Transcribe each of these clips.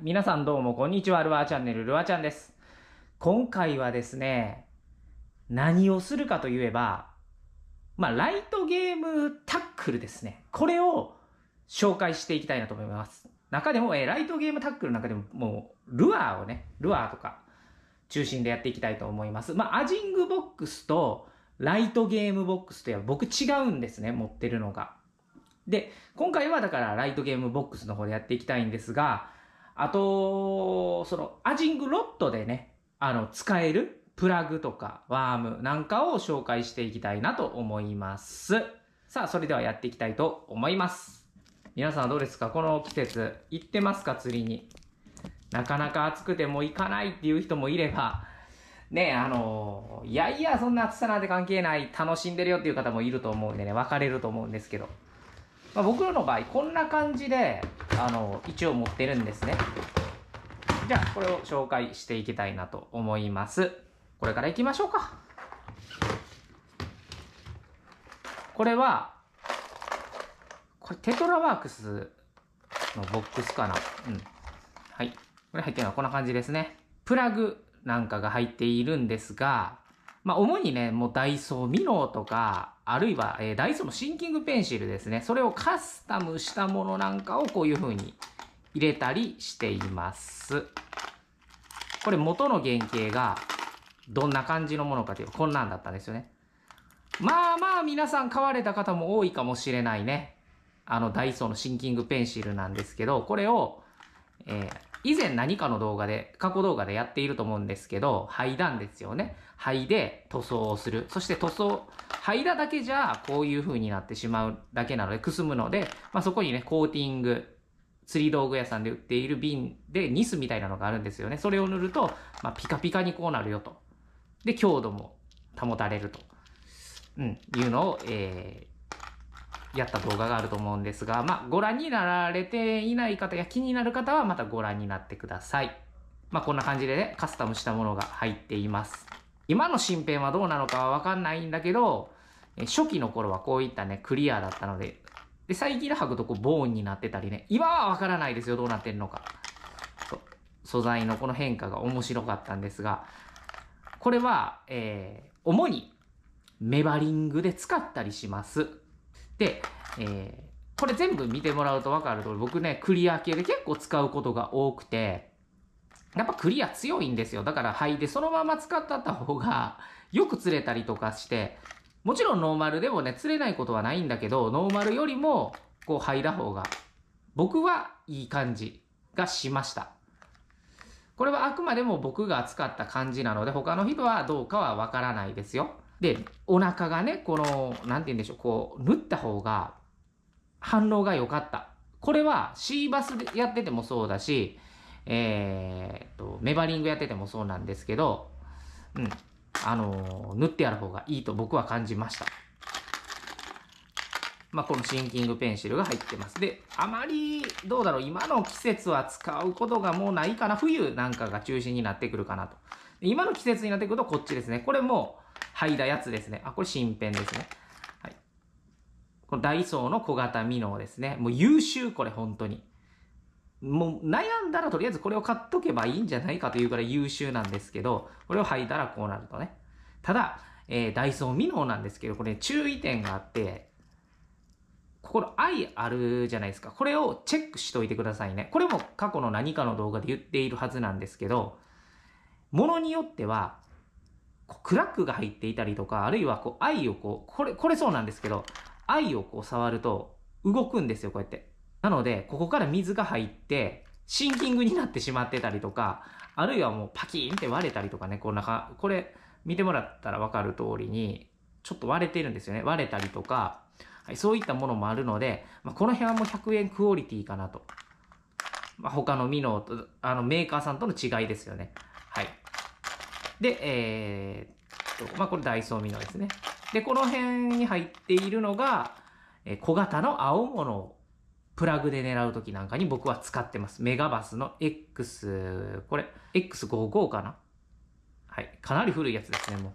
皆さんどうもこんにちは、ルアーチャンネル、ルアちゃんです。今回はですね、何をするかといえば、まあ、ライトゲームタックルですね。これを紹介していきたいなと思います。中でも、えー、ライトゲームタックルの中でも、もう、ルアーをね、ルアーとか、中心でやっていきたいと思います。まあ、アジングボックスと、ライトゲームボックスといは僕違うんですね、持ってるのが。で、今回はだからライトゲームボックスの方でやっていきたいんですが、あと、その、アジングロットでね、あの、使えるプラグとかワームなんかを紹介していきたいなと思います。さあ、それではやっていきたいと思います。皆さんどうですかこの季節、行ってますか釣りに。なかなか暑くても行かないっていう人もいれば、ね、あの、いやいや、そんな暑さなんて関係ない、楽しんでるよっていう方もいると思うんでね、分かれると思うんですけど。まあ、僕らの場合、こんな感じで、あの一応持ってるんですねじゃあこれを紹介していきたいなと思いますこれからいきましょうかこれはこれテトラワークスのボックスかなうんはいこれ入ってるのはこんな感じですねプラグなんかが入っているんですがまあ、主にね、もうダイソーミノーとか、あるいは、えー、ダイソーのシンキングペンシルですね。それをカスタムしたものなんかをこういう風に入れたりしています。これ元の原型がどんな感じのものかというと、こんなんだったんですよね。まあまあ皆さん買われた方も多いかもしれないね。あのダイソーのシンキングペンシルなんですけど、これを、えー、以前何かの動画で、過去動画でやっていると思うんですけど、灰んですよね。灰で塗装をする。そして塗装、灰だだけじゃ、こういう風になってしまうだけなので、くすむので、まあ、そこにね、コーティング、釣り道具屋さんで売っている瓶でニスみたいなのがあるんですよね。それを塗ると、まあ、ピカピカにこうなるよと。で、強度も保たれると。うん、いうのを、えやった動画があると思うんですが、まあ、ご覧になられていない方や気になる方はまたご覧になってください。まあ、こんな感じでね、カスタムしたものが入っています。今の新編はどうなのかはわかんないんだけど、初期の頃はこういったね、クリアだったので、で、サイキルハグとこう、ボーンになってたりね、今はわからないですよ、どうなってんのか。素材のこの変化が面白かったんですが、これは、えー、主にメバリングで使ったりします。で、えー、これ全部見てもらうと分かる通り、僕ね、クリア系で結構使うことが多くて、やっぱクリア強いんですよ。だから灰でそのまま使ったった方がよく釣れたりとかして、もちろんノーマルでもね、釣れないことはないんだけど、ノーマルよりも、こう、灰だ方が、僕はいい感じがしました。これはあくまでも僕が使った感じなので、他の人はどうかはわからないですよ。で、お腹がね、この、なんて言うんでしょう、こう、縫った方が反応が良かった。これはシーバスでやっててもそうだし、えー、と、メバリングやっててもそうなんですけど、うん、あのー、縫ってやる方がいいと僕は感じました。まあ、このシンキングペンシルが入ってます。で、あまり、どうだろう、今の季節は使うことがもうないかな。冬なんかが中心になってくるかなと。今の季節になってくるとこっちですね。これも、いだやつですね。あ、これ新編ですね。はい。このダイソーの小型ミノーですね。もう優秀、これ、本当に。もう悩んだらとりあえずこれを買っとけばいいんじゃないかというからい優秀なんですけど、これを履いたらこうなるとね。ただ、えー、ダイソーミノーなんですけど、これ、ね、注意点があって、ここの愛あるじゃないですか。これをチェックしといてくださいね。これも過去の何かの動画で言っているはずなんですけど、ものによっては、クラックが入っていたりとか、あるいはこう愛をこう、これ、これそうなんですけど、愛をこう触ると動くんですよ、こうやって。なので、ここから水が入って、シンキングになってしまってたりとか、あるいはもうパキーンって割れたりとかね、こうか、これ見てもらったらわかる通りに、ちょっと割れてるんですよね。割れたりとか、はい、そういったものもあるので、まあ、この辺はもう100円クオリティかなと。まあ、他のミノーと、あのメーカーさんとの違いですよね。はい。で、えー、っと、まあ、これダイソーミノですね。で、この辺に入っているのが、え小型の青物をプラグで狙うときなんかに僕は使ってます。メガバスの X、これ、X55 かなはい。かなり古いやつですね、もう。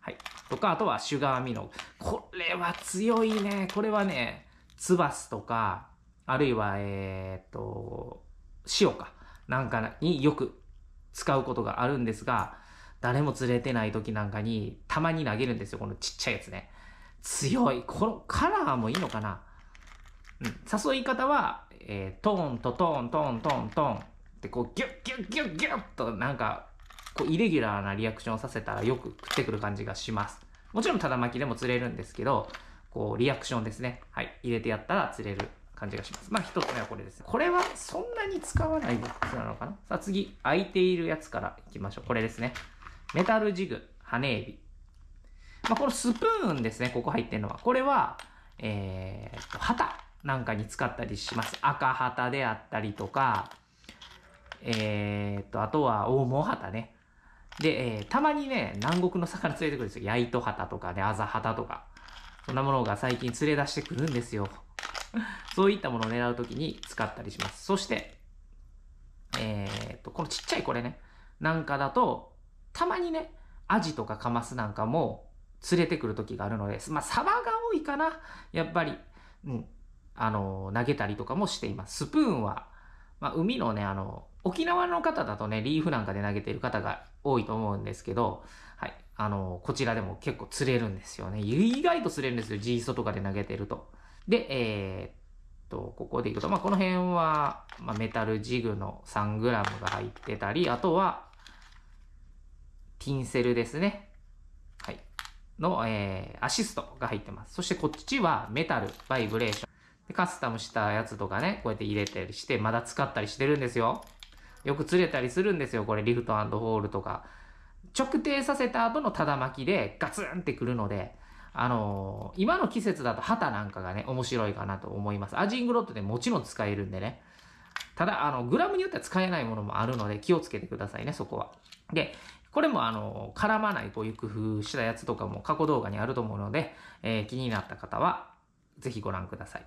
はい。とか、あとはシュガーミノ。これは強いね。これはね、ツバスとか、あるいは、えー、っと、塩か。なんかによく使うことがあるんですが、誰も釣れてない時なんかに、たまに投げるんですよ、このちっちゃいやつね。強い。このカラーもいいのかなうん。誘い方は、えー、トーンとトーン、トーン、トーン、トーンってこう、ギュッギュッギュッギュッとなんか、こう、イレギュラーなリアクションをさせたらよく食ってくる感じがします。もちろん、ただ巻きでも釣れるんですけど、こう、リアクションですね。はい。入れてやったら釣れる感じがします。まあ、一つ目はこれです。これはそんなに使わないやつなのかなさあ、次、空いているやつからいきましょう。これですね。メタルジグ、羽エビ。まあ、このスプーンですね、ここ入ってるのは。これは、えー、っと、旗なんかに使ったりします。赤旗であったりとか、えー、っと、あとは、大毛旗ね。で、えー、たまにね、南国の魚連れてくるんですよ。ヤイト旗とかね、アザ旗とか。そんなものが最近連れ出してくるんですよ。そういったものを狙うときに使ったりします。そして、えー、っと、このちっちゃいこれね、なんかだと、たまにね、アジとかカマスなんかも連れてくる時があるので、まあ、サバが多いかな。やっぱり、うん。あの、投げたりとかもしています。スプーンは、まあ、海のね、あの、沖縄の方だとね、リーフなんかで投げてる方が多いと思うんですけど、はい。あの、こちらでも結構釣れるんですよね。意外と釣れるんですよ。ジーソとかで投げてると。で、えー、っと、ここでいくと、まあ、この辺は、まあ、メタルジグの 3g が入ってたり、あとは、キンセルですね。はい。の、えー、アシストが入ってます。そしてこっちはメタル、バイブレーション。で、カスタムしたやつとかね、こうやって入れたりして、まだ使ったりしてるんですよ。よく釣れたりするんですよ、これ、リフトホールとか。直定させた後のただ巻きでガツンってくるので、あのー、今の季節だと旗なんかがね、面白いかなと思います。アジングロットでもちろん使えるんでね。ただ、あの、グラムによっては使えないものもあるので気をつけてくださいね、そこは。で、これもあの、絡まないという工夫したやつとかも過去動画にあると思うので、えー、気になった方は、ぜひご覧ください。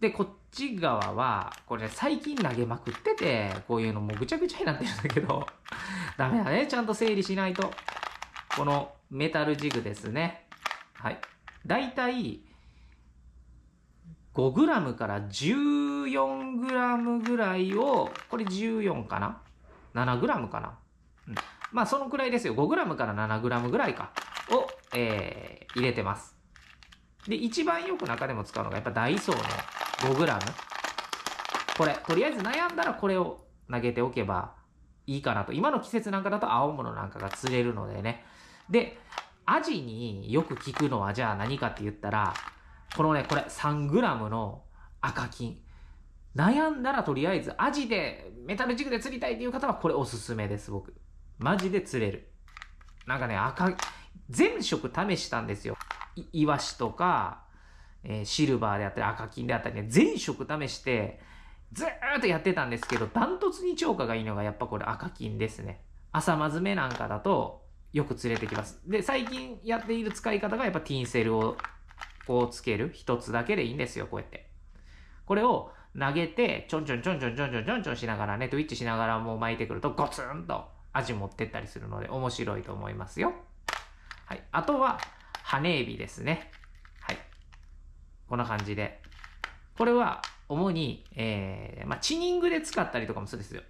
で、こっち側は、これ、最近投げまくってて、こういうのもぐちゃぐちゃになってるんだけど、ダメだね。ちゃんと整理しないと。このメタルジグですね。はい。だいたい、5g から 14g ぐらいを、これ14かな ?7g かな、うんまあ、そのくらいですよ。5g から 7g ぐらいか、を、えー、入れてます。で、一番よく中でも使うのが、やっぱダイソーの 5g。これ、とりあえず悩んだらこれを投げておけばいいかなと。今の季節なんかだと青物なんかが釣れるのでね。で、アジによく効くのはじゃあ何かって言ったら、このね、これ 3g の赤金。悩んだらとりあえずアジでメタルジグで釣りたいっていう方はこれおすすめです、僕。マジで釣れる。なんかね、赤、全色試したんですよ。イワシとか、えー、シルバーであったり赤金であったりね、全色試して、ずーっとやってたんですけど、ダントツに超過がいいのがやっぱこれ赤金ですね。朝まずめなんかだとよく釣れてきます。で、最近やっている使い方がやっぱティンセルをこうつける。一つだけでいいんですよ、こうやって。これを投げて、ちょんちょんちょんちょんちょんちょんちょんしながらね、トゥイッチしながらもう巻いてくるとゴツンと味持ってったりするので面白いと思いますよ。はい。あとは、羽エビですね。はい。こんな感じで。これは、主に、えー、まあ、チニングで使ったりとかもするんですよ。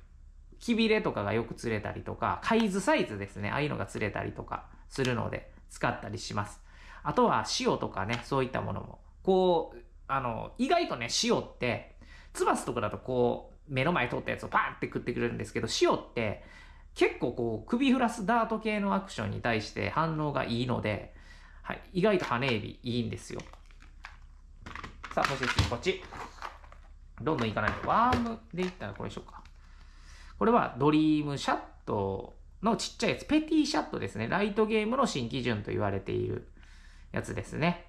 キビレとかがよく釣れたりとか、イズサイズですね。ああいうのが釣れたりとかするので、使ったりします。あとは、塩とかね、そういったものも。こう、あの、意外とね、塩って、ツバスとかだとこう、目の前通ったやつをパーンって食ってくれるんですけど、塩って、結構こう、首振らすダート系のアクションに対して反応がいいので、はい、意外と羽エビいいんですよ。さあ、そして次、こっち。どんどんいかないと。ワームでいったらこれでしょうか。これはドリームシャットのちっちゃいやつ。ペティシャットですね。ライトゲームの新基準と言われているやつですね。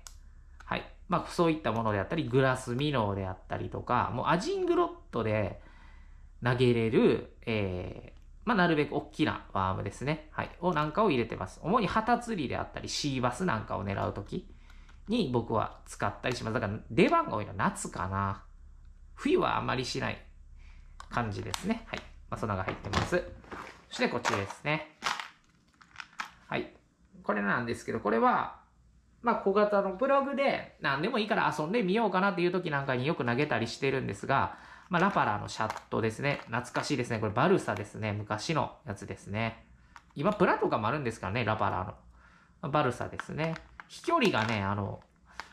はい。まあ、そういったものであったり、グラスミノーであったりとか、もうアジングロットで投げれる、えまあ、なるべく大きなワームですね。はい。をなんかを入れてます。主に旗釣りであったり、シーバスなんかを狙うときに僕は使ったりします。だから出番が多いのは夏かな。冬はあまりしない感じですね。はい。まあ、そんなが入ってます。そしてこっちですね。はい。これなんですけど、これは、まあ、小型のブログで何でもいいから遊んでみようかなっていう時なんかによく投げたりしてるんですが、まあ、ラパラのシャットですね。懐かしいですね。これバルサですね。昔のやつですね。今、プラとかもあるんですからね、ラパラの。バルサですね。飛距離がね、あの、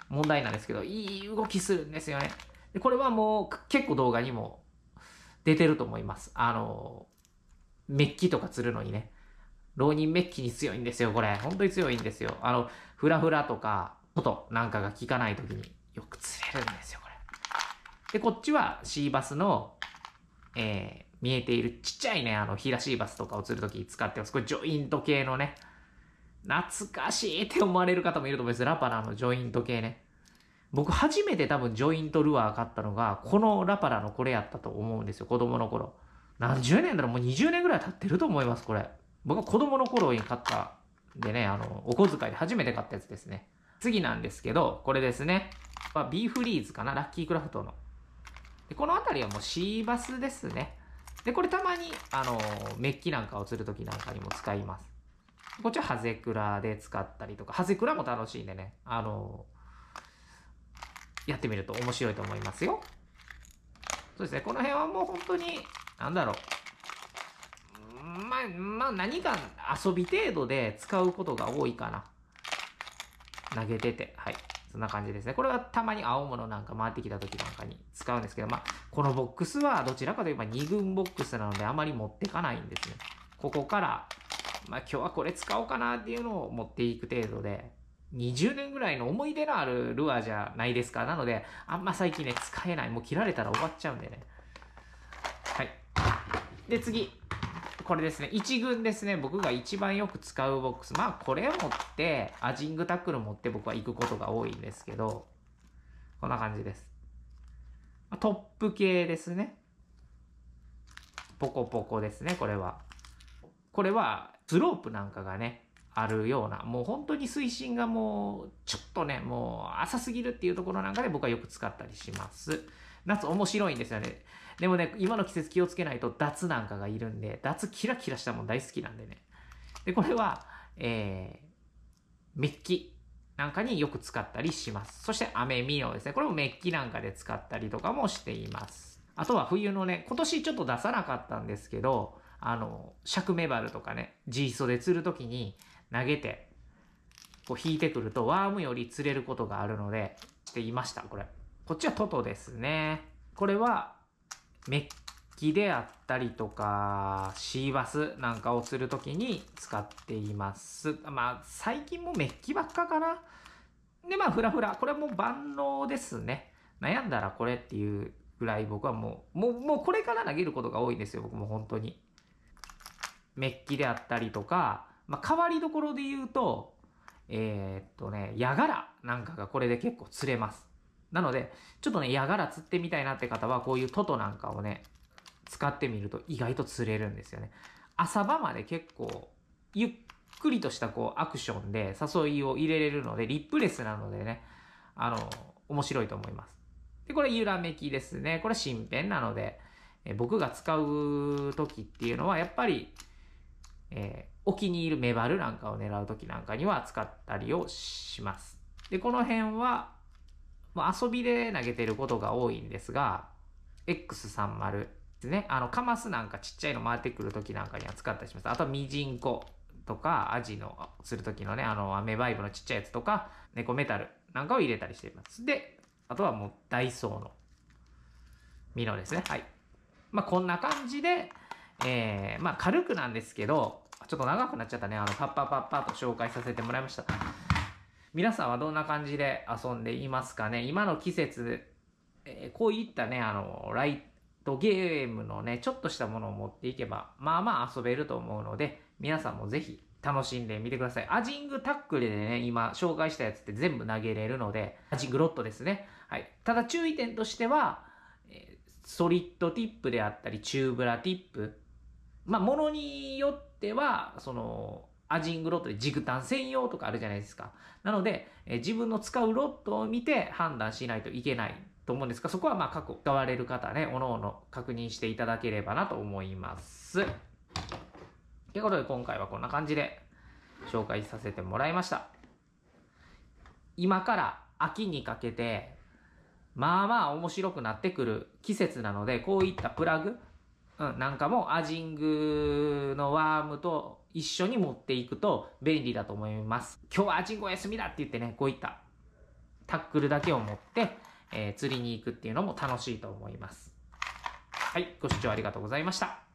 問題なんですけど、いい動きするんですよね。でこれはもう、結構動画にも出てると思います。あの、メッキとか釣るのにね。浪人メッキに強いんですよ、これ。本当に強いんですよ。あの、フラフラとか、音なんかが効かない時によく釣れるんですよ、で、こっちは C バスの、えー、見えているちっちゃいね、あの、ヒラシーバスとかを釣るとき使ってます。これジョイント系のね、懐かしいって思われる方もいると思います。ラパラのジョイント系ね。僕初めて多分ジョイントルアー買ったのが、このラパラのこれやったと思うんですよ、子供の頃。何十年だろうもう20年ぐらい経ってると思います、これ。僕は子供の頃に買ったんでね、あの、お小遣いで初めて買ったやつですね。次なんですけど、これですね。ビーフリーズかなラッキークラフトの。でこの辺りはもうシーバスですね。で、これたまに、あの、メッキなんかを釣るときなんかにも使います。こっちはハゼクラで使ったりとか、ハゼクラも楽しいんでね、あの、やってみると面白いと思いますよ。そうですね、この辺はもう本当に、なんだろう。まあ、まあ何か遊び程度で使うことが多いかな。投げてて、はい。そんな感じですね。これはたまに青物なんか回ってきた時なんかに使うんですけど、まあ、このボックスはどちらかといえば2軍ボックスなのであまり持ってかないんですね。ここから、まあ今日はこれ使おうかなっていうのを持っていく程度で、20年ぐらいの思い出のあるルアーじゃないですか。なので、あんま最近ね、使えない。もう切られたら終わっちゃうんでね。はい。で、次。これですね、1軍ですね、僕が一番よく使うボックス。まあ、これを持って、アジングタックル持って僕は行くことが多いんですけど、こんな感じです。トップ系ですね。ポコポコですね、これは。これは、スロープなんかがね、あるような、もう本当に水深がもう、ちょっとね、もう浅すぎるっていうところなんかで僕はよく使ったりします。夏面白いんですよね。でもね、今の季節気をつけないと、脱なんかがいるんで、脱キラキラしたもん大好きなんでね。で、これは、えー、メッキなんかによく使ったりします。そして、アメミオですね。これもメッキなんかで使ったりとかもしています。あとは冬のね、今年ちょっと出さなかったんですけど、あの、尺メバルとかね、G で釣るときに投げて、こう引いてくるとワームより釣れることがあるので、していました、これ。こっちはトトですね。これは、メッキであったりとか、シーバスなんかを釣るときに使っています。まあ、最近もメッキばっかかな。で、まあ、フラフラ。これはもう万能ですね。悩んだらこれっていうぐらい僕はもう、もう、もうこれから投げることが多いんですよ。僕も本当に。メッキであったりとか、まあ、変わりどころで言うと、えー、っとね、ヤガラなんかがこれで結構釣れます。なので、ちょっとね、やがら釣ってみたいなって方は、こういうトトなんかをね、使ってみると意外と釣れるんですよね。朝場まで結構、ゆっくりとしたこうアクションで誘いを入れれるので、リップレスなのでね、あの、面白いと思います。で、これゆらめきですね。これ新編なので、え僕が使う時っていうのは、やっぱり、えー、気に入るメバルなんかを狙う時なんかには使ったりをします。で、この辺は、もう遊びで投げてることが多いんですが、X30 ですね。あの、カマスなんかちっちゃいの回ってくるときなんかには使ったりします。あとはミジンコとか、アジの、するときのね、あの、アメバイブのちっちゃいやつとか、猫メタルなんかを入れたりしています。で、あとはもうダイソーの、ミノですね。はい。まあ、こんな感じで、えー、まあ、軽くなんですけど、ちょっと長くなっちゃったね。あの、パッパッパッパと紹介させてもらいました。皆さんはどんな感じで遊んでいますかね今の季節、えー、こういったね、あの、ライトゲームのね、ちょっとしたものを持っていけば、まあまあ遊べると思うので、皆さんもぜひ楽しんでみてください。アジングタックルでね、今紹介したやつって全部投げれるので、アジングロットですね。はい。ただ注意点としては、えソリッドティップであったり、チューブラティップ、まあ、ものによっては、その、アジングロットでジグタン専用とかあるじゃないですか。なので、え自分の使うロットを見て判断しないといけないと思うんですが、そこはまあ過去使われる方ね、おのおの確認していただければなと思います。ということで今回はこんな感じで紹介させてもらいました。今から秋にかけて、まあまあ面白くなってくる季節なので、こういったプラグ、うん、なんかもアジングのワームと一緒に持っていくと便利だと思います。今日はアジンコ休みだって言ってね、こういったタックルだけを持って、えー、釣りに行くっていうのも楽しいと思います。はい、ご視聴ありがとうございました。